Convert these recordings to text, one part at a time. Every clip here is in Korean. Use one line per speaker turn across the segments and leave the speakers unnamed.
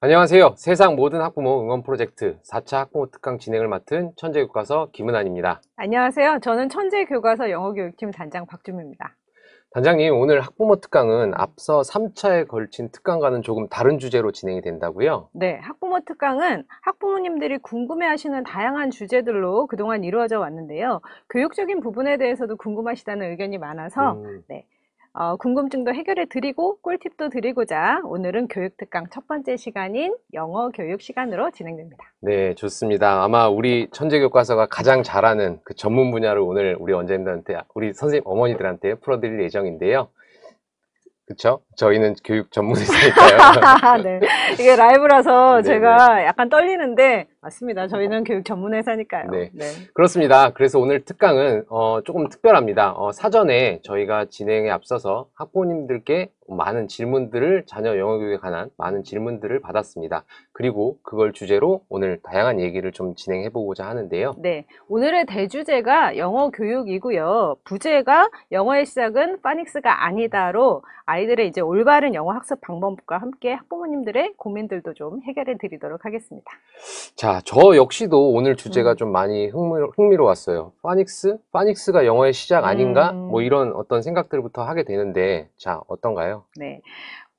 안녕하세요. 세상 모든 학부모 응원 프로젝트 4차 학부모 특강 진행을 맡은 천재교과서 김은환입니다.
안녕하세요. 저는 천재교과서 영어교육팀 단장 박주미입니다.
단장님, 오늘 학부모 특강은 앞서 3차에 걸친 특강과는 조금 다른 주제로 진행이 된다고요?
네, 학부모 특강은 학부모님들이 궁금해하시는 다양한 주제들로 그동안 이루어져 왔는데요. 교육적인 부분에 대해서도 궁금하시다는 의견이 많아서 음. 네, 어, 궁금증도 해결해 드리고 꿀팁도 드리고자 오늘은 교육특강 첫 번째 시간인 영어 교육 시간으로 진행됩니다.
네, 좋습니다. 아마 우리 천재교과서가 가장 잘하는 그 전문 분야를 오늘 우리 원장님들한테, 우리 선생님 어머니들한테 풀어드릴 예정인데요. 그쵸? 저희는 교육 전문회사니까요.
네. 이게 라이브라서 네, 제가 네. 약간 떨리는데 맞습니다. 저희는 교육 전문회사니까요.
네. 네. 그렇습니다. 그래서 오늘 특강은 어, 조금 특별합니다. 어, 사전에 저희가 진행에 앞서서 학부모님들께 많은 질문들을 자녀 영어교육에 관한 많은 질문들을 받았습니다. 그리고 그걸 주제로 오늘 다양한 얘기를 좀 진행해 보고자 하는데요.
네. 오늘의 대주제가 영어 교육이고요. 부제가 영어의 시작은 파닉스가 아니다로 아이들의 이제 올바른 영어 학습 방법과 함께 학부모님들의 고민들도 좀 해결해 드리도록 하겠습니다.
자, 저 역시도 오늘 주제가 음. 좀 많이 흥미로, 웠어요 파닉스? 파닉스가 영어의 시작 아닌가? 뭐 음. 뭐 이런 어떤 생각들부터 하게 되는데 자, 어떤가요?
네.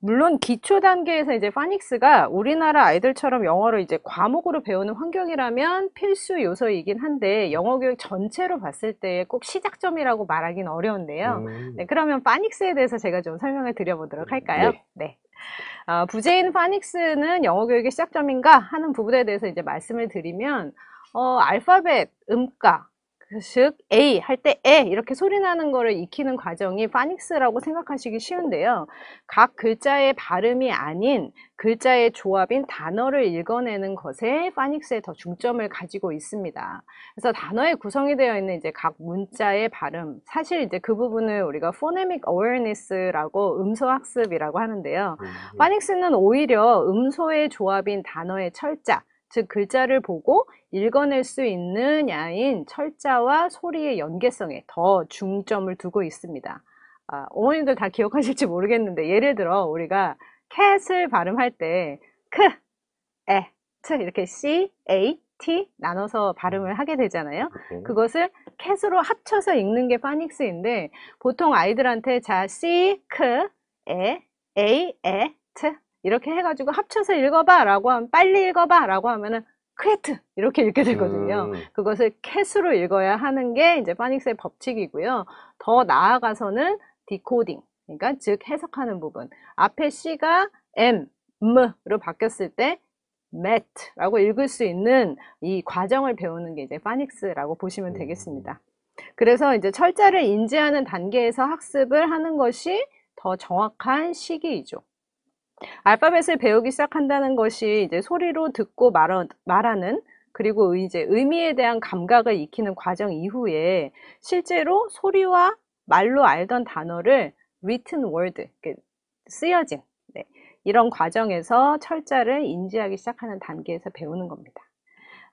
물론 기초 단계에서 이제 파닉스가 우리나라 아이들처럼 영어를 이제 과목으로 배우는 환경이라면 필수 요소이긴 한데 영어 교육 전체로 봤을 때 꼭 시작점이라고 말하긴 어려운데요. 음. 네, 그러면 파닉스에 대해서 제가 좀 설명을 드려보도록 할까요? 네. 네. 어, 부제인 파닉스는 영어 교육의 시작점인가 하는 부분에 대해서 이제 말씀을 드리면 어, 알파벳, 음가, 즉 A 할때 에 이렇게 소리 나는 거를 익히는 과정이 파닉스라고 생각하시기 쉬운데요. 각 글자의 발음이 아닌 글자의 조합인 단어를 읽어내는 것에 파닉스에 더 중점을 가지고 있습니다. 그래서 단어의 구성이 되어 있는 이제 각 문자의 발음 사실 이제 그 부분을 우리가 phonemic awareness라고 음소 학습이라고 하는데요. 파닉스는 네, 오히려 음소의 조합인 단어의 철자 즉 글자를 보고 읽어낼 수 있는 야인 철자와 소리의 연계성에 더 중점을 두고 있습니다. 아, 어머님들 다 기억하실지 모르겠는데 예를 들어 우리가 캣을 발음할 때 크, 에, 트 이렇게 C, A, T 나눠서 발음을 하게 되잖아요. 그렇죠. 그것을 캣으로 합쳐서 읽는 게 파닉스인데 보통 아이들한테 자 C, 크, 에, A, 에, 트 이렇게 해가지고 합쳐서 읽어봐 라고 하면 빨리 읽어봐 라고 하면은 크레트 이렇게 읽게 되거든요. 음. 그것을 캐스로 읽어야 하는 게 이제 파닉스의 법칙이고요. 더 나아가서는 디코딩 그러니까 즉 해석하는 부분 앞에 C가 M, M로 바뀌었을 때 met라고 읽을 수 있는 이 과정을 배우는 게 이제 파닉스라고 보시면 되겠습니다. 음. 그래서 이제 철자를 인지하는 단계에서 학습을 하는 것이 더 정확한 시기이죠. 알파벳을 배우기 시작한다는 것이 이제 소리로 듣고 말하, 말하는 그리고 이제 의미에 대한 감각을 익히는 과정 이후에 실제로 소리와 말로 알던 단어를 written word, 쓰여진 네, 이런 과정에서 철자를 인지하기 시작하는 단계에서 배우는 겁니다.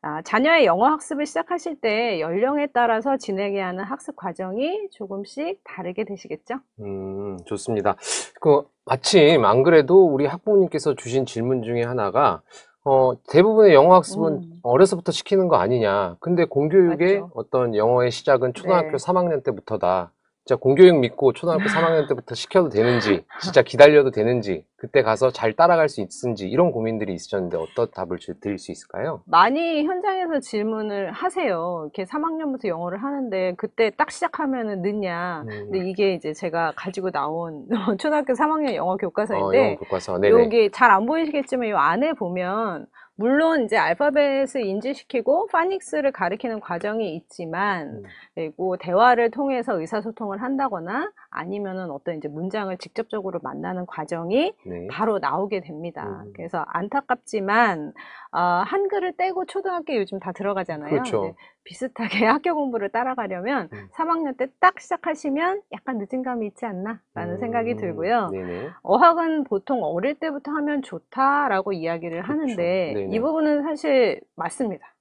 아, 자녀의 영어 학습을 시작하실 때 연령에 따라서 진행해야 하는 학습 과정이 조금씩 다르게 되시겠죠?
음, 좋습니다. 그, 마침 안 그래도 우리 학부모님께서 주신 질문 중에 하나가 어, 대부분의 영어 학습은 음. 어려서부터 시키는 거 아니냐. 근데 공교육의 맞죠. 어떤 영어의 시작은 네. 초등학교 네. 3학년 때부터다. 진짜 공교육 믿고 초등학교 3학년 아. 때부터 시켜도 되는지 진짜 기다려도 되는지 그때 가서 잘 따라갈 수 있는지 이런 고민들이 있으셨는데 어떤 답을 드릴 수 있을까요?
많이 현장에서 질문을 하세요. 이렇게 3학년부터 영어를 하는데 그때 딱 시작하면은 늦냐. 음. 근데 이게 이제 제가 가지고 나온 초등학교 3학년 영어 교과서인데 어
교과서 여기
잘 안 보이시겠지만 이 안에 보면 물론 이제 알파벳을 인지시키고 파닉스를 가리키는 과정이 있지만 음. 그리고 대화를 통해서 의사소통을 한다거나 아니면은 어떤 이제 문장을 직접적으로 만나는 과정이 네. 바로 나오게 됩니다. 음. 그래서 안타깝지만 어, 한글을 떼고 초등학교 요즘 다 들어가잖아요. 그렇죠. 비슷하게 학교 공부를 따라가려면 음. 3학년 때 딱 시작하시면 약간 늦은 감이 있지 않나라는 음. 생각이 들고요. 네네. 어학은 보통 어릴 때부터 하면 좋다라고 이야기를 그렇죠. 하는데 네네. 이 부분은 사실 맞습니다.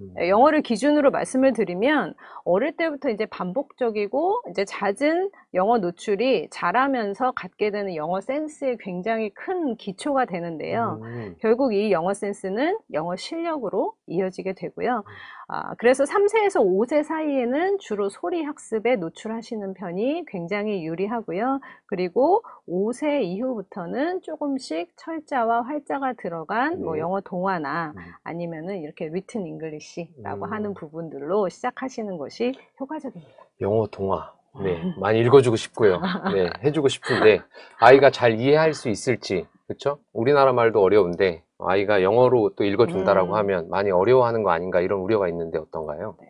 음. 영어를 기준으로 말씀을 드리면 어릴 때부터 이제 반복적이고 이제 잦은 영어 노출이 잘하면서 갖게 되는 영어 센스에 굉장히 큰 기초가 되는데요. 음. 결국 이 영어 센스는 영어 실력으로 이어지게 되고요. 음. 아, 그래서 3세에서 5세 사이에는 주로 소리 학습에 노출하시는 편이 굉장히 유리하고요. 그리고 5세 이후부터는 조금씩 철자와 활자가 들어간 뭐 네. 영어 동화나 음. 아니면은 이렇게 리튼 잉글리시라고 음. 하는 부분들로 시작하시는 것이 효과적입니다.
영어 동화. 네, 많이 읽어주고 싶고요. 네, 해주고 싶은데 아이가 잘 이해할 수 있을지 그렇죠? 우리나라 말도 어려운데 아이가 영어로 또 읽어준다라고 음. 하면 많이 어려워하는 거 아닌가 이런 우려가 있는데 어떤가요? 네.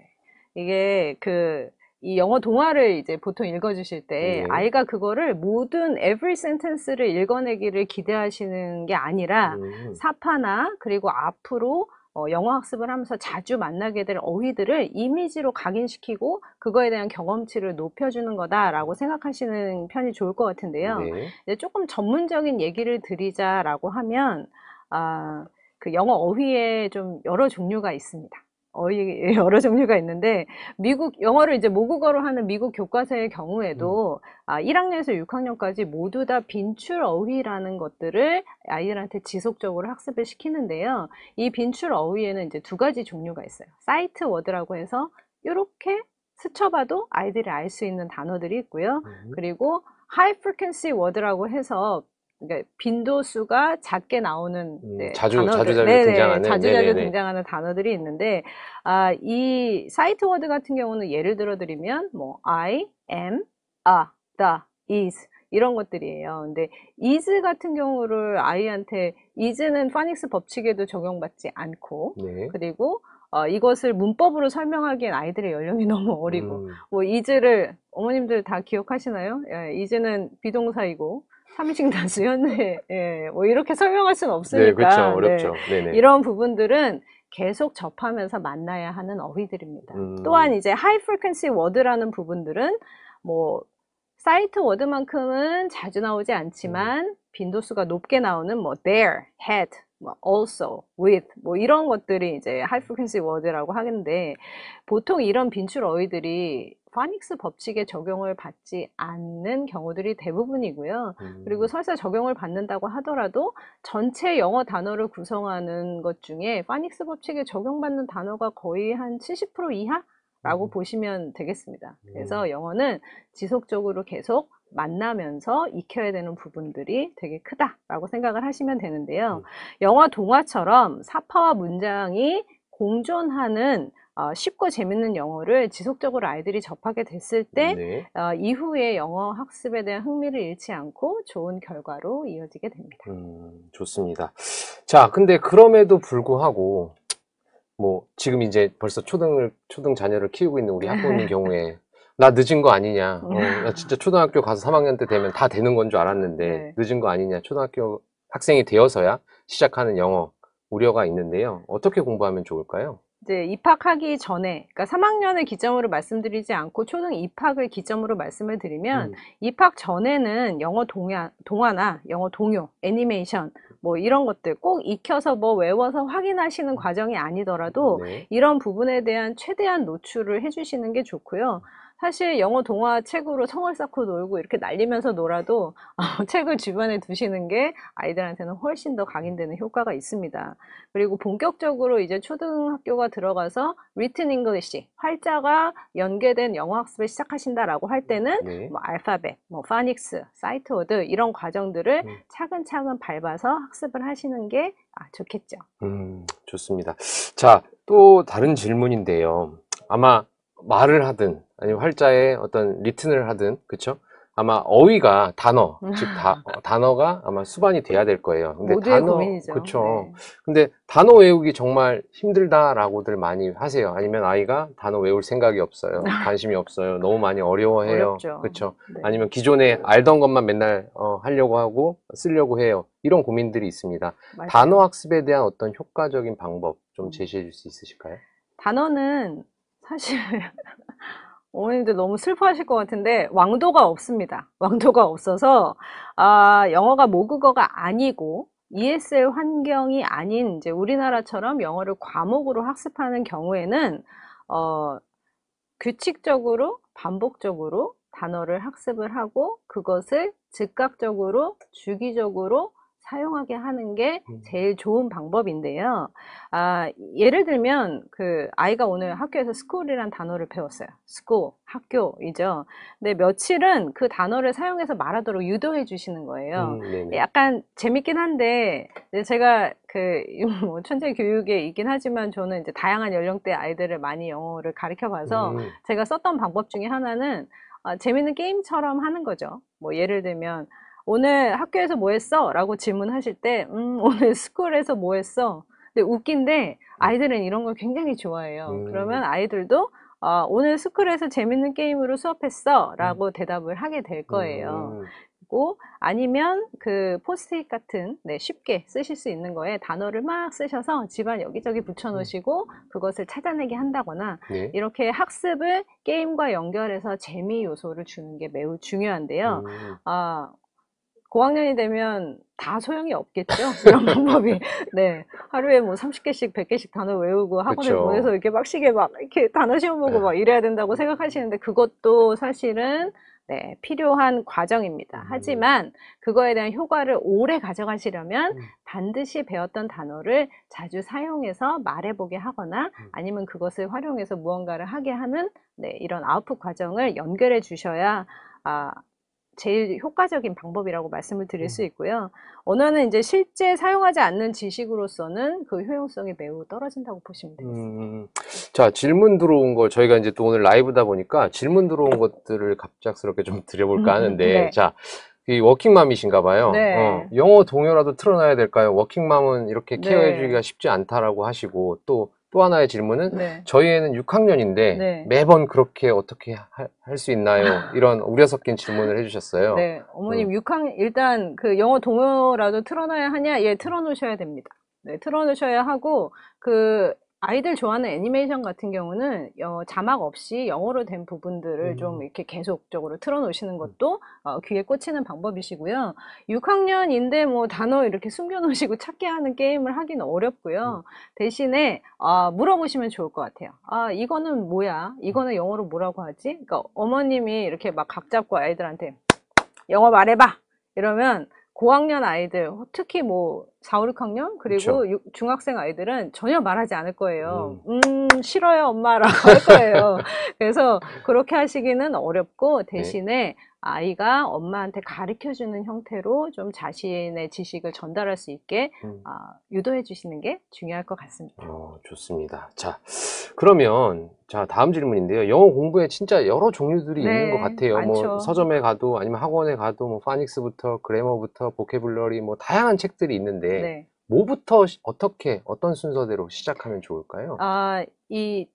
이게 그 이 영어 동화를 이제 보통 읽어주실 때 네. 아이가 그거를 모든 every sentence를 읽어내기를 기대하시는 게 아니라 음. 사파나 그리고 앞으로 어, 영어 학습을 하면서 자주 만나게 될 어휘들을 이미지로 각인시키고 그거에 대한 경험치를 높여주는 거다라고 생각하시는 편이 좋을 것 같은데요. 네. 조금 전문적인 얘기를 드리자라고 하면 아, 그 영어 어휘에 좀 여러 종류가 있습니다. 어휘 여러 종류가 있는데 미국 영어를 이제 모국어로 하는 미국 교과서의 경우에도 음. 아, 1학년에서 6학년까지 모두 다 빈출 어휘라는 것들을 아이들한테 지속적으로 학습을 시키는데요. 이 빈출 어휘에는 이제 두 가지 종류가 있어요. 사이트 워드라고 해서 이렇게 스쳐봐도 아이들이 알 수 있는 단어들이 있고요. 음. 그리고 하이 프리퀀시 워드라고 해서 그러니까 빈도수가 작게 나오는 음, 네, 자주 단어들, 자주 자주 등장하는 자주 자주 등장하는 단어들이 있는데 아, 이 사이트 워드 같은 경우는 예를 들어 드리면 뭐 I am a the is 이런 것들이에요. 근데 is 같은 경우를 아이한테 is는 파닉스 법칙에도 적용받지 않고 네. 그리고 어, 이것을 문법으로 설명하기엔 아이들의 연령이 너무 어리고 음. 뭐 is를 어머님들 다 기억하시나요? 예, is는 비동사이고 삼식 단수 연회 네. 예, 뭐 이렇게 설명할 수는 네, 없으니까 네, 그렇죠. 어렵죠. 네. 이런 부분들은 계속 접하면서 만나야 하는 어휘들입니다. 음. 또한 이제 하이 프리퀀시 워드라는 부분들은 뭐 사이트 워드만큼은 자주 나오지 않지만 음. 빈도수가 높게 나오는 뭐 there, had, 뭐 also, with 뭐 이런 것들이 이제 하이 프리퀀시 워드라고 하는데 보통 이런 빈출 어휘들이 파닉스 법칙에 적용을 받지 않는 경우들이 대부분이고요. 음. 그리고 설사 적용을 받는다고 하더라도 전체 영어 단어를 구성하는 것 중에 파닉스 법칙에 적용받는 단어가 거의 한 70% 이하? 라고 음. 보시면 되겠습니다. 그래서 음. 영어는 지속적으로 계속 만나면서 익혀야 되는 부분들이 되게 크다라고 생각을 하시면 되는데요. 음. 영화 동화처럼 사파와 문장이 공존하는 어, 쉽고 재밌는 영어를 지속적으로 아이들이 접하게 됐을 때 네. 어, 이후에 영어 학습에 대한 흥미를 잃지 않고 좋은 결과로 이어지게 됩니다. 음,
좋습니다. 자, 근데 그럼에도 불구하고 뭐 지금 이제 벌써 초등을 초등 자녀를 키우고 있는 우리 학부모님 경우에 나 늦은 거 아니냐. 어, 나 진짜 초등학교 가서 3학년 때 되면 다 되는 건 줄 알았는데 네. 늦은 거 아니냐. 초등학교 학생이 되어서야 시작하는 영어 우려가 있는데요. 어떻게 공부하면 좋을까요?
이제 입학하기 전에 그러니까 3학년을 기점으로 말씀드리지 않고 초등 입학을 기점으로 말씀을 드리면 음. 입학 전에는 영어 동야, 동화나 영어 동요, 애니메이션 뭐 이런 것들 꼭 익혀서 뭐 외워서 확인하시는 과정이 아니더라도 네. 이런 부분에 대한 최대한 노출을 해주시는 게 좋고요. 사실 영어 동화 책으로 청을 쌓고 놀고 이렇게 날리면서 놀아도 아, 책을 주변에 두시는 게 아이들한테는 훨씬 더 각인되는 효과가 있습니다. 그리고 본격적으로 이제 초등학교가 들어가서 리튼 잉글리시 활자가 연계된 영어 학습을 시작하신다라고 할 때는 네. 뭐 알파벳, 뭐 파닉스, 사이트워드 이런 과정들을 네. 차근차근 밟아서 학습을 하시는 게 아, 좋겠죠.
음, 좋습니다. 자, 또 다른 질문인데요. 아마 말을 하든 아니면 활자에 어떤 리튼을 하든 그쵸? 아마 어휘가 단어 즉 다, 음. 어, 단어가 아마 수반이 돼야 될 거예요. 근데 모두의 단어 고민이죠. 그쵸? 네. 근데 단어 외우기 정말 힘들다라고들 많이 하세요. 아니면 아이가 단어 외울 생각이 없어요. 관심이 없어요. 너무 많이 어려워해요. 어렵죠. 그쵸? 네. 아니면 기존에 알던 것만 맨날 어, 하려고 하고 쓰려고 해요. 이런 고민들이 있습니다. 맞아요. 단어 학습에 대한 어떤 효과적인 방법 좀 음. 제시해 줄 수 있으실까요?
단어는 사실 어머님들 너무 슬퍼하실 것 같은데 왕도가 없습니다. 왕도가 없어서 아, 영어가 모국어가 아니고 ESL 환경이 아닌 이제 우리나라처럼 영어를 과목으로 학습하는 경우에는 어, 규칙적으로 반복적으로 단어를 학습을 하고 그것을 즉각적으로 주기적으로 사용하게 하는 게 음. 제일 좋은 방법인데요. 아, 예를 들면 그 아이가 오늘 학교에서 스쿨이란 단어를 배웠어요. 스쿨, 학교이죠. 근데 며칠은 그 단어를 사용해서 말하도록 유도해 주시는 거예요. 음, 약간 재밌긴 한데 제가 그 뭐 천재 교육에 있긴 하지만 저는 이제 다양한 연령대 아이들을 많이 영어를 가르쳐 봐서 음. 제가 썼던 방법 중에 하나는 아, 재밌는 게임처럼 하는 거죠. 뭐 예를 들면 오늘 학교에서 뭐 했어? 라고 질문하실 때, 음, 오늘 스쿨에서 뭐 했어? 근데 웃긴데, 아이들은 이런 걸 굉장히 좋아해요. 음. 그러면 아이들도, 아, 오늘 스쿨에서 재밌는 게임으로 수업했어? 라고 음. 대답을 하게 될 거예요. 음. 그리고 아니면 그 포스트잇 같은, 네, 쉽게 쓰실 수 있는 거에 단어를 막 쓰셔서 집안 여기저기 붙여놓으시고 음. 그것을 찾아내게 한다거나, 네. 이렇게 학습을 게임과 연결해서 재미 요소를 주는 게 매우 중요한데요. 아, 고학년이 되면 다 소용이 없겠죠? 이런 방법이. 네. 하루에 뭐 30개씩, 100개씩 단어 외우고 학원에 그쵸. 보내서 이렇게 빡시게 막 이렇게 단어 시험 보고 네. 막 이래야 된다고 음. 생각하시는데 그것도 사실은 네, 필요한 과정입니다. 음. 하지만 그거에 대한 효과를 오래 가져가시려면 음. 반드시 배웠던 단어를 자주 사용해서 말해보게 하거나 음. 아니면 그것을 활용해서 무언가를 하게 하는 네, 이런 아웃풋 과정을 연결해 주셔야 아, 제일 효과적인 방법이라고 말씀을 드릴 수 음. 있고요. 언어는 이제 실제 사용하지 않는 지식으로서는 그 효용성이 매우 떨어진다고 보시면 음,
되겠습니다. 음, 음, 자, 질문 들어온 걸 저희가 이제 또 오늘 라이브다 보니까 질문 들어온 네. 것들을 갑작스럽게 좀 드려볼까 하는데, 네. 자, 이 워킹맘이신가 봐요. 네. 어, 영어 동요라도 틀어놔야 될까요? 워킹맘은 이렇게 네. 케어해주기가 쉽지 않다라고 하시고, 또또 하나의 질문은 네. 저희 애는 6학년인데 네. 매번 그렇게 어떻게 할 수 있나요? 이런 우려 섞인 질문을 해주셨어요. 네,
어머님 음. 6학 일단 그 영어 동요라도 틀어놔야 하냐? 예, 틀어놓으셔야 됩니다. 네, 틀어놓으셔야 하고 그 아이들 좋아하는 애니메이션 같은 경우는 어, 자막 없이 영어로 된 부분들을 음. 좀 이렇게 계속적으로 틀어놓으시는 음. 것도 어, 귀에 꽂히는 방법이시고요. 6학년인데 뭐 단어 이렇게 숨겨놓으시고 찾게 하는 게임을 하기는 어렵고요. 음. 대신에 어, 물어보시면 좋을 것 같아요. 아 이거는 뭐야? 음. 이거는 영어로 뭐라고 하지? 그러니까 어머님이 이렇게 막 각 잡고 아이들한테 영어 말해봐 이러면 고학년 아이들, 특히 뭐 4, 5, 6학년 그리고 그 중학생 아이들은 전혀 말하지 않을 거예요. 음, 음 싫어요, 엄마라고 할 거예요. 그래서 그렇게 하시기는 어렵고 네. 대신에 네. 아이가 엄마한테 가르쳐 주는 형태로 좀 자신의 지식을 전달할 수 있게 음. 어, 유도해 주시는 게 중요할 것 같습니다. 어,
좋습니다. 자, 그러면 자 다음 질문인데요. 영어 공부에 진짜 여러 종류들이 네, 있는 것 같아요. 뭐 많죠. 뭐 서점에 가도 아니면 학원에 가도 뭐 파닉스부터 그래머부터 보케블러리 뭐 다양한 책들이 있는데 네. 뭐부터 어떻게 어떤 순서대로 시작하면 좋을까요?
아, 이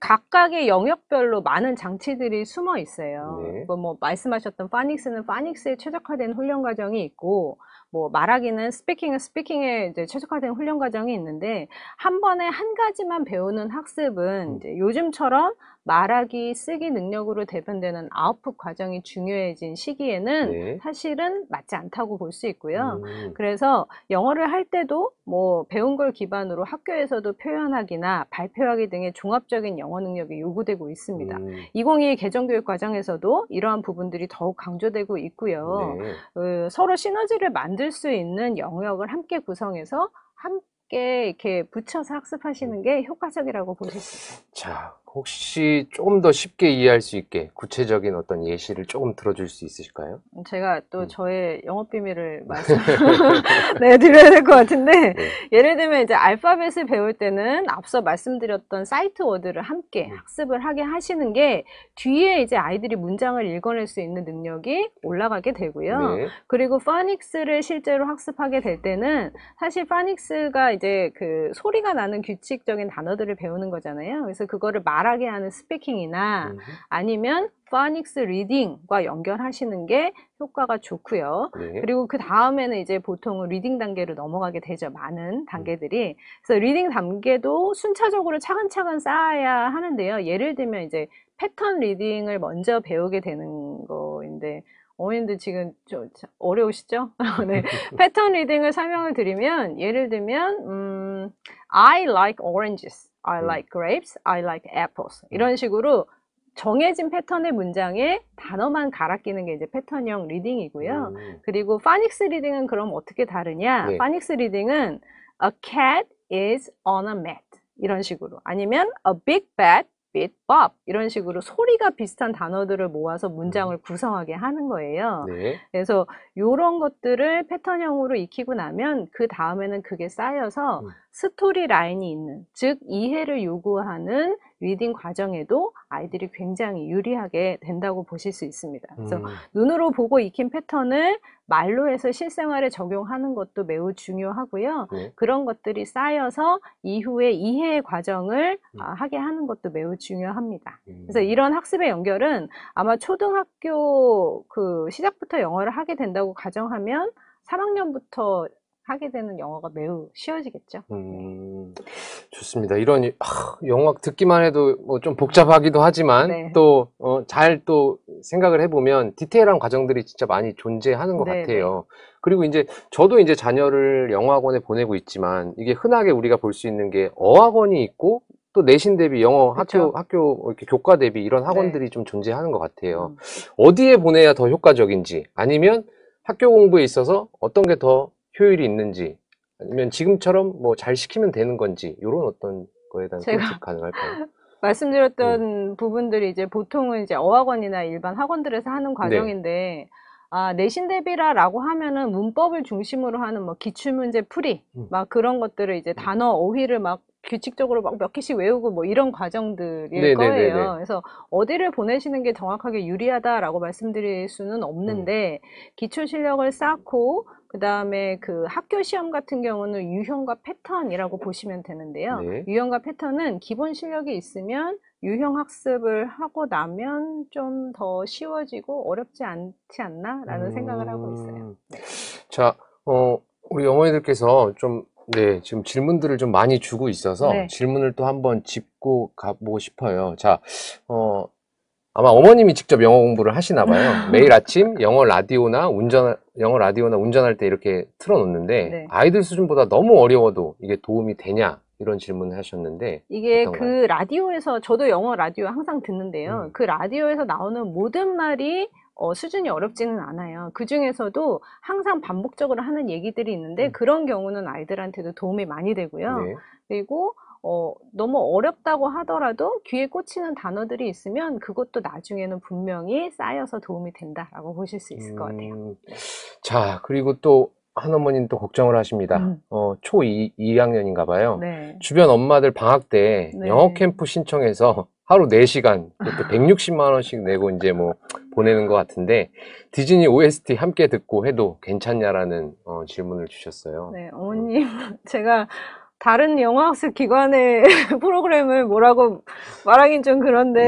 각각의 영역별로 많은 장치들이 숨어 있어요. 네. 그 뭐, 말씀하셨던 파닉스는 파닉스에 최적화된 훈련 과정이 있고 뭐 말하기는 스피킹은 스피킹에 이제 최적화된 훈련 과정이 있는데 한 번에 한 가지만 배우는 학습은 음. 이제 요즘처럼 말하기, 쓰기 능력으로 대변되는 아웃풋 과정이 중요해진 시기에는 네. 사실은 맞지 않다고 볼 수 있고요. 음. 그래서 영어를 할 때도 뭐 배운 걸 기반으로 학교에서도 표현하기나 발표하기 등의 종합적인 영어 능력이 요구되고 있습니다. 음. 2022 개정교육 과정에서도 이러한 부분들이 더욱 강조되고 있고요. 네. 그 서로 시너지를 만들 수 있는 영역을 함께 구성해서 함께 이렇게 붙여서 학습하시는 음. 게 효과적이라고 보실 수 있습니다. 자,
혹시 조금 더 쉽게 이해할 수 있게 구체적인 어떤 예시를 조금 들어줄
수 있으실까요? 제가 또 음. 저의 영업 비밀을 말씀드려야 네, 될것 같은데 네. 예를 들면 이제 알파벳을 배울 때는 앞서 말씀드렸던 사이트 워드를 함께 음. 학습을 하게 하시는 게 뒤에 이제 아이들이 문장을 읽어낼 수 있는 능력이 올라가게 되고요. 네. 그리고 파닉스를 실제로 학습하게 될 때는 사실 파닉스가 이제 그 소리가 나는 규칙적인 단어들을 배우는 거잖아요. 그래서 그거를 말 말하게 하는 스피킹이나 음. 아니면 파닉스 리딩과 연결하시는 게 효과가 좋고요. 네. 그리고 그 다음에는 이제 보통은 리딩 단계로 넘어가게 되죠. 많은 음. 단계들이. 그래서 리딩 단계도 순차적으로 차근차근 쌓아야 하는데요. 예를 들면 이제 패턴 리딩을 먼저 배우게 되는 거인데 어머님들 지금 좀 어려우시죠? 네. 패턴 리딩을 설명을 드리면 예를 들면 음, I like oranges I 음. like grapes, I like apples. 음. 이런 식으로 정해진 패턴의 문장에 단어만 갈아 끼는 게 이제 패턴형 리딩이고요. 음. 그리고 파닉스 리딩은 그럼 어떻게 다르냐? 네. 파닉스 리딩은 a cat is on a mat 이런 식으로 아니면 a big bat bit b o b 이런 식으로 소리가 비슷한 단어들을 모아서 문장을 음. 구성하게 하는 거예요. 네. 그래서 이런 것들을 패턴형으로 익히고 나면 그 다음에는 그게 쌓여서 음. 스토리 라인이 있는 즉 이해를 요구하는 리딩 과정에도 아이들이 굉장히 유리하게 된다고 보실 수 있습니다. 그래서 음. 눈으로 보고 익힌 패턴을 말로 해서 실생활에 적용하는 것도 매우 중요하고요. 네. 그런 것들이 쌓여서 이후에 이해 과정을 음. 아, 하게 하는 것도 매우 중요합니다. 음. 그래서 이런 학습의 연결은 아마 초등학교 그 시작부터 영어를 하게 된다고 가정하면 3학년부터 하게 되는 영어가 매우 쉬워지겠죠. 네. 음,
좋습니다. 이런 아, 영화 듣기만 해도 뭐 좀 복잡하기도 하지만 네. 또잘또 어, 생각을 해보면 디테일한 과정들이 진짜 많이 존재하는 것 네, 네. 같아요. 네. 그리고 이제 저도 이제 자녀를 영어학원에 보내고 있지만 이게 흔하게 우리가 볼 수 있는 게 어학원이 있고 또 내신 대비 영어 그렇죠. 학교 학교 뭐 이렇게 교과 대비 이런 네. 학원들이 좀 존재하는 것 같아요. 음. 어디에 보내야 더 효과적인지 아니면 학교 공부에 있어서 어떤 게더 효율이 있는지 아니면 지금처럼 뭐 잘 시키면 되는 건지 이런 어떤 거에 대한 제가 가능할까요?
말씀드렸던 음. 부분들이 이제 보통은 이제 어학원이나 일반 학원들에서 하는 네. 과정인데 네. 아, 내신 대비라라고 하면은 문법을 중심으로 하는 뭐 기출문제 풀이 음. 막 그런 것들을 이제 음. 단어 어휘를 막 규칙적으로 막 몇 개씩 외우고 뭐 이런 과정들일 네네네네. 네, 거예요. 그래서 어디를 보내시는 게 정확하게 유리하다라고 말씀드릴 수는 없는데 음. 기초 실력을 쌓고 그 다음에 그학교 시험 같은 경우는 유형과 패턴이라고 보시면 되는데요. 네. 유형과 패턴은 기본 실력이 있으면 유형 학습을 하고 나면 좀 더 쉬워지고 어렵지 않지 않나라는 음... 생각을 하고 있어요. 음.
자, 어, 우리 어머니들께서 좀 네, 지금 질문들을 좀 많이 주고 있어서 네. 질문을 또 한번 짚고 가보고 싶어요. 자, 어, 아마 어머님이 직접 영어 공부를 하시나 봐요. 매일 아침 영어 라디오나 운전 영어 라디오나 운전할 때 이렇게 틀어 놓는데 네. 아이들 수준보다 너무 어려워도 이게 도움이 되냐? 이런 질문을 하셨는데
이게 그 라디오에서 저도 영어 라디오 항상 듣는데요. 음. 그 라디오에서 나오는 모든 말이 어, 수준이 어렵지는 않아요. 그 중에서도 항상 반복적으로 하는 얘기들이 있는데 음. 그런 경우는 아이들한테도 도움이 많이 되고요. 네. 그리고 어, 너무 어렵다고 하더라도 귀에 꽂히는 단어들이 있으면 그것도 나중에는 분명히 쌓여서 도움이 된다라고 보실 수 있을 것 같아요. 음,
자, 그리고 또 한어머님는또 걱정을 하십니다. 음. 어, 초 2, 2학년인가 봐요. 네. 주변 엄마들 방학 때 네. 영어 캠프 신청해서 하루 4시간 160만 원씩 내고 이제 뭐 보내는 것 같은데 디즈니 OST 함께 듣고 해도 괜찮냐라는 어, 질문을 주셨어요.
네, 음. 어머님 음. 제가 다른 영어학습 기관의 프로그램을 뭐라고 말하긴 좀 그런데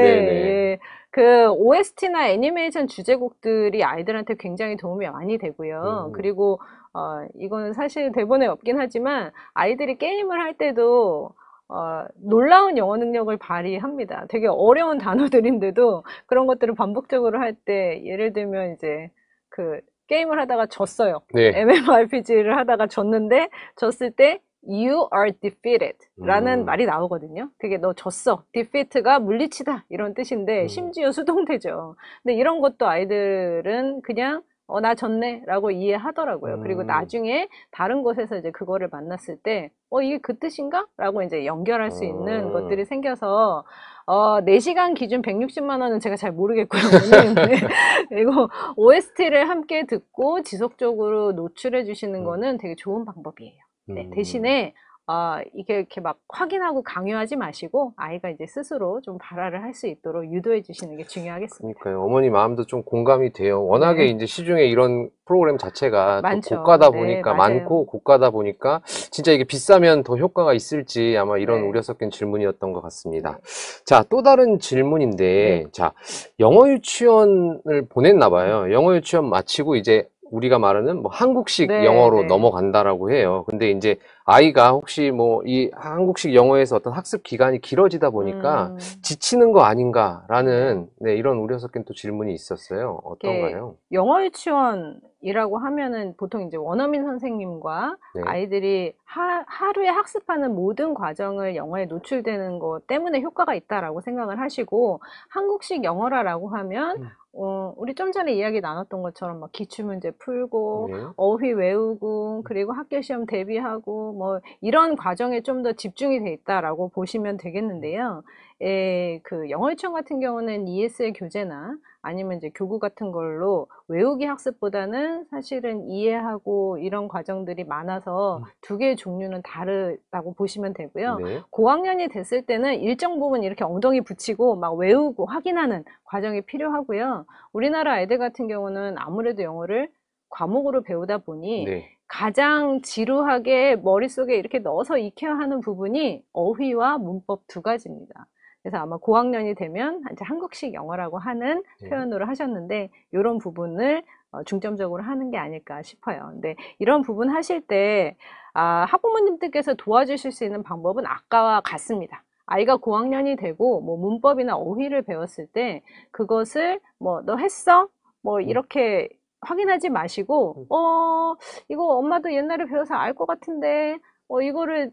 예, 그 OST나 애니메이션 주제곡들이 아이들한테 굉장히 도움이 많이 되고요. 음. 그리고 어, 이거는 사실 대본에 없긴 하지만 아이들이 게임을 할 때도 어, 놀라운 영어 능력을 발휘합니다. 되게 어려운 단어들인데도 그런 것들을 반복적으로 할 때 예를 들면 이제 그 게임을 하다가 졌어요. 네. MMORPG를 하다가 졌는데 졌을 때 you are defeated 라는 음. 말이 나오거든요. 그게 너 졌어. defeat가 물리치다 이런 뜻인데 음. 심지어 수동태죠. 근데 이런 것도 아이들은 그냥 어, 나 졌네 라고 이해하더라고요. 음. 그리고 나중에 다른 곳에서 이제 그거를 만났을 때, 어, 이게 그 뜻인가? 라고 이제 연결할 수 있는 어. 것들이 생겨서, 어, 4시간 기준 160만 원은 제가 잘 모르겠고요. 그리고 OST를 함께 듣고 지속적으로 노출해 주시는 음. 거는 되게 좋은 방법이에요. 네, 음, 음. 대신에 어, 이게 이렇게 막 확인하고 강요하지 마시고 아이가 이제 스스로 좀 발화를 할 수 있도록 유도해 주시는 게 중요하겠습니다.
그러니까요. 어머니 마음도 좀 공감이 돼요. 워낙에 네. 이제 시중에 이런 프로그램 자체가 많죠. 고가다 네, 보니까 네, 많고 고가다 보니까 진짜 이게 비싸면 더 효과가 있을지 아마 이런 네. 우려 섞인 질문이었던 것 같습니다. 자, 또 다른 질문인데 네. 자, 영어 유치원을 보냈나 봐요. 영어 유치원 마치고 이제 우리가 말하는 뭐 한국식 네, 영어로 네. 넘어간다라고 해요. 근데 이제 아이가 혹시 뭐 이 한국식 영어에서 어떤 학습 기간이 길어지다 보니까 음. 지치는 거 아닌가라는 네, 이런 우려 섞인 또 질문이 있었어요. 어떤가요?
영어 유치원 이라고 하면은 보통 이제 원어민 선생님과 네. 아이들이 하, 하루에 학습하는 모든 과정을 영어에 노출되는 것 때문에 효과가 있다라고 생각을 하시고 한국식 영어라라고 하면 음. 어, 우리 좀 전에 이야기 나눴던 것처럼 막 기출문제 풀고 네. 어휘 외우고 음. 그리고 학교시험 대비하고 뭐 이런 과정에 좀 더 집중이 돼 있다라고 보시면 되겠는데요. 에 그영어청 예, 같은 경우는 e s 의 교재나 아니면 이제 교구 같은 걸로 외우기 학습보다는 사실은 이해하고 이런 과정들이 많아서 음. 두 개의 종류는 다르다고 보시면 되고요. 네. 고학년이 됐을 때는 일정 부분 이렇게 엉덩이 붙이고 막 외우고 확인하는 과정이 필요하고요. 우리나라 아이들 같은 경우는 아무래도 영어를 과목으로 배우다 보니 네. 가장 지루하게 머릿속에 이렇게 넣어서 익혀야 하는 부분이 어휘와 문법 두 가지입니다. 그래서 아마 고학년이 되면 이제 한국식 영어라고 하는 예. 표현으로 하셨는데 이런 부분을 어, 중점적으로 하는 게 아닐까 싶어요. 근데 이런 부분 하실 때 아, 학부모님들께서 도와주실 수 있는 방법은 아까와 같습니다. 아이가 고학년이 되고 뭐 문법이나 어휘를 배웠을 때 그것을 뭐 너 했어? 뭐 음. 이렇게 확인하지 마시고 음. 어 이거 엄마도 옛날에 배워서 알 것 같은데 어 이거를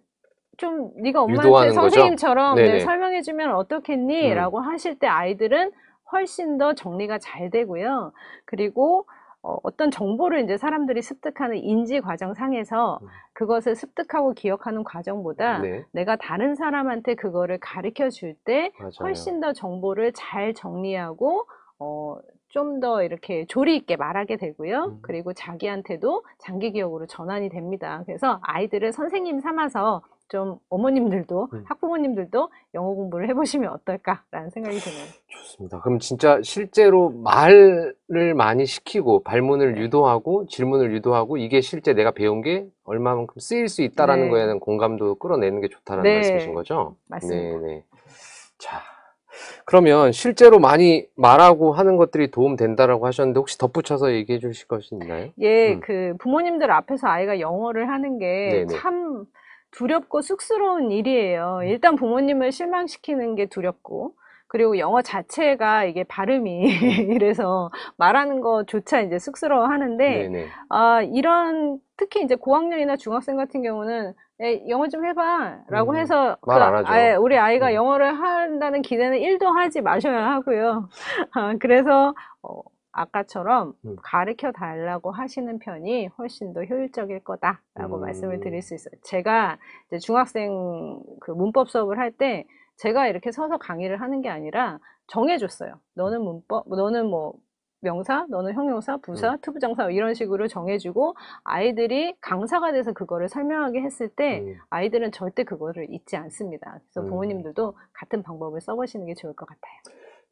좀 네가 엄마한테 선생님처럼 네, 설명해주면 어떻겠니? 음. 라고 하실 때 아이들은 훨씬 더 정리가 잘 되고요. 그리고 어, 어떤 정보를 이제 사람들이 습득하는 인지 과정 상에서 음. 그것을 습득하고 기억하는 과정보다 네. 내가 다른 사람한테 그거를 가르쳐 줄 때 훨씬 더 정보를 잘 정리하고 어, 좀더 이렇게 조리 있게 말하게 되고요. 음. 그리고 자기한테도 장기 기억으로 전환이 됩니다. 그래서 아이들을 선생님 삼아서 좀 어머님들도 음. 학부모님들도 영어 공부를 해보시면 어떨까라는 생각이 드네요.
좋습니다. 그럼 진짜 실제로 말을 많이 시키고 발문을 네. 유도하고 질문을 유도하고 이게 실제 내가 배운 게 얼마만큼 쓰일 수 있다라는 네. 거에 는 공감도 끌어내는 게 좋다라는 네. 말씀이신 거죠? 맞습니다. 그러면 실제로 많이 말하고 하는 것들이 도움 된다라고 하셨는데 혹시 덧붙여서 얘기해 주실 것이 있나요? 예, 음.
그 부모님들 앞에서 아이가 영어를 하는 게참 두렵고 쑥스러운 일이에요. 음. 일단 부모님을 실망시키는 게 두렵고, 그리고 영어 자체가 이게 발음이 음. 이래서 말하는 거조차 이제 쑥스러워 하는데, 아, 이런, 특히 이제 고학년이나 중학생 같은 경우는 에, 영어 좀 해봐. 라고 음, 해서, 그, 아예, 우리 아이가 음. 영어를 한다는 기대는 1도 하지 마셔야 하고요. 아, 그래서, 어, 아까처럼 음. 가르쳐 달라고 하시는 편이 훨씬 더 효율적일 거다라고 음. 말씀을 드릴 음. 수 있어요. 제가 이제 중학생 그 문법 수업을 할 때 제가 이렇게 서서 강의를 하는 게 아니라 정해줬어요. 너는 문법, 너는 뭐 명사, 너는 형용사, 부사, 음. 투부정사 뭐 이런 식으로 정해주고 아이들이 강사가 돼서 그거를 설명하게 했을 때 음. 아이들은 절대 그거를 잊지 않습니다. 그래서 음. 부모님들도 같은 방법을 써보시는 게 좋을 것 같아요.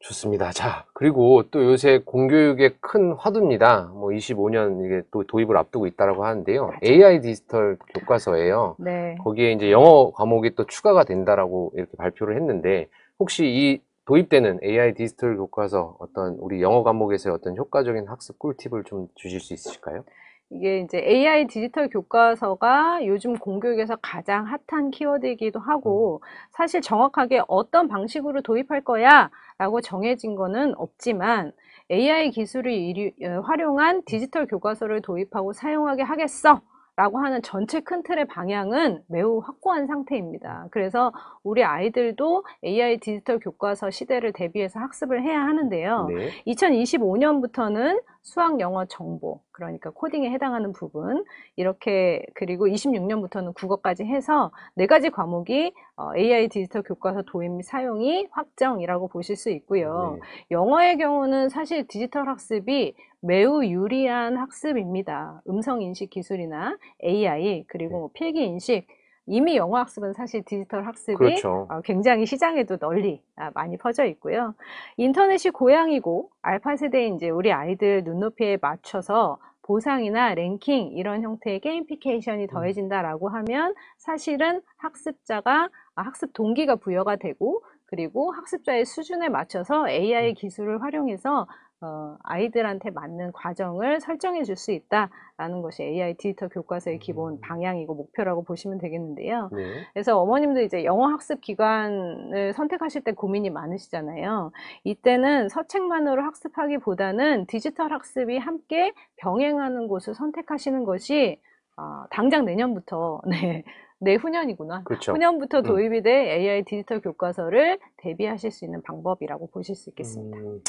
좋습니다. 자, 그리고 또 요새 공교육의 큰 화두입니다. 뭐 25년 이게 또 도입을 앞두고 있다라고 하는데요. AI 디지털 교과서예요. 네. 거기에 이제 영어 과목이 또 추가가 된다라고 이렇게 발표를 했는데 혹시 이 도입되는 AI 디지털 교과서 어떤 우리 영어 과목에서의 어떤 효과적인 학습 꿀팁을 좀 주실 수 있으실까요?
이게 이제 AI 디지털 교과서가 요즘 공교육에서 가장 핫한 키워드이기도 하고 음. 사실 정확하게 어떤 방식으로 도입할 거야 라고 정해진 거는 없지만 AI 기술을 이류, 어, 활용한 디지털 교과서를 도입하고 사용하게 하겠어 라고 하는 전체 큰 틀의 방향은 매우 확고한 상태입니다. 그래서 우리 아이들도 AI 디지털 교과서 시대를 대비해서 학습을 해야 하는데요. 네. 2025년부터는 수학 영어 정보 그러니까 코딩에 해당하는 부분 이렇게 그리고 26년부터는 국어까지 해서 네 가지 과목이 어, AI 디지털 교과서 도입 및 사용이 확정이라고 보실 수 있고요. 네. 영어의 경우는 사실 디지털 학습이 매우 유리한 학습입니다. 음성 인식 기술이나 AI 그리고 네. 필기 인식 이미 영어 학습은 사실 디지털 학습이 그렇죠. 어, 굉장히 시장에도 널리 아, 많이 퍼져 있고요. 인터넷이 고향이고 알파 세대인 이제 우리 아이들 눈높이에 맞춰서 보상이나 랭킹 이런 형태의 게임피케이션이 음. 더해진다라고 하면 사실은 학습자가 아, 학습 동기가 부여가 되고 그리고 학습자의 수준에 맞춰서 AI 음. 기술을 활용해서 어, 아이들한테 맞는 과정을 설정해 줄 수 있다라는 것이 AI 디지털 교과서의 기본 음. 방향이고 목표라고 보시면 되겠는데요. 네. 그래서 어머님도 이제 영어 학습 기관을 선택하실 때 고민이 많으시잖아요. 이때는 서책만으로 학습하기보다는 디지털 학습이 함께 병행하는 곳을 선택하시는 것이 어, 당장 내년부터 네, 내후년이구나. 그렇죠. 후년부터 도입이 될 음. AI 디지털 교과서를 대비하실 수 있는 방법이라고 보실 수 있겠습니다. 음.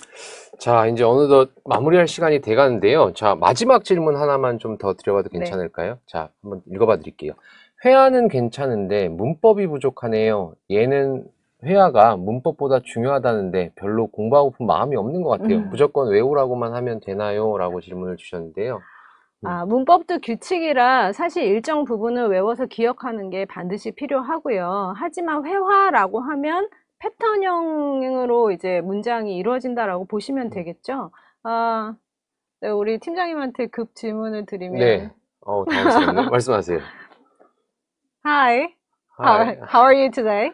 자, 이제 어느덧 마무리할 시간이 돼 가는데요. 자, 마지막 질문 하나만 좀 더 드려봐도 네. 괜찮을까요? 네. 자, 한번 읽어봐 드릴게요. 회화는 괜찮은데 문법이 부족하네요. 얘는 회화가 문법보다 중요하다는데 별로 공부하고픈 마음이 없는 것 같아요. 음. 무조건 외우라고만 하면 되나요? 라고 질문을 주셨는데요.
음. 아, 문법도 규칙이라 사실 일정 부분을 외워서 기억하는 게 반드시 필요하고요. 하지만 회화라고 하면 패턴형으로 이제 문장이 이루어진다라고 보시면 음. 되겠죠. 아, 네, 우리 팀장님한테 급 질문을 드리면. 네.
어, 당황 말씀하세요.
Hi. Hi. How, how are you today?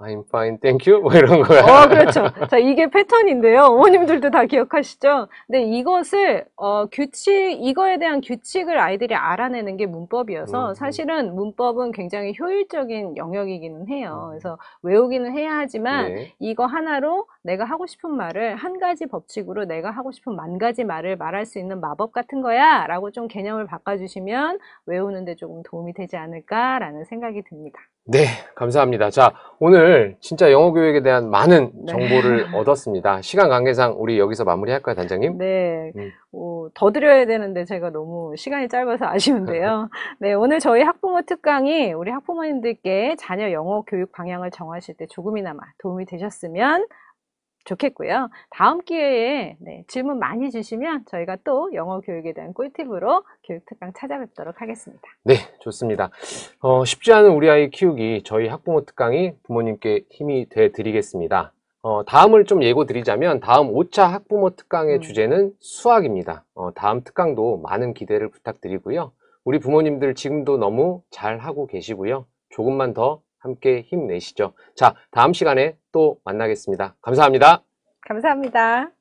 I'm fine, thank you 뭐 이런 거야. 어, 그렇죠. 자,
이게 패턴인데요. 어머님들도 다 기억하시죠? 근데 이것을 어, 규칙 이거에 대한 규칙을 아이들이 알아내는 게 문법이어서 음. 음. 사실은 문법은 굉장히 효율적인 영역이기는 해요. 음. 그래서 외우기는 해야 하지만 네. 이거 하나로 내가 하고 싶은 말을 한 가지 법칙으로 내가 하고 싶은 만 가지 말을 말할 수 있는 마법 같은 거야라고 좀 개념을 바꿔주시면 외우는데 조금 도움이 되지 않을까라는 생각이 듭니다.
네, 감사합니다. 자, 오늘 진짜 영어 교육에 대한 많은 네. 정보를 얻었습니다. 시간 관계상 우리 여기서 마무리할까요, 단장님?
네. 음. 어, 더 드려야 되는데 제가 너무 시간이 짧아서 아쉬운데요. 네, 오늘 저희 학부모 특강이 우리 학부모님들께 자녀 영어 교육 방향을 정하실 때 조금이나마 도움이 되셨으면 좋겠고요. 다음 기회에 네, 질문 많이 주시면 저희가 또 영어 교육에 대한 꿀팁으로 교육 특강 찾아뵙도록 하겠습니다.
네, 좋습니다. 어, 쉽지 않은 우리 아이 키우기 저희 학부모 특강이 부모님께 힘이 돼 드리겠습니다. 어, 다음을 좀 예고 드리자면 다음 5차 학부모 특강의 음. 주제는 수학입니다. 어, 다음 특강도 많은 기대를 부탁드리고요. 우리 부모님들 지금도 너무 잘 하고 계시고요. 조금만 더 함께 힘내시죠. 자, 다음 시간에 또 만나겠습니다. 감사합니다.
감사합니다.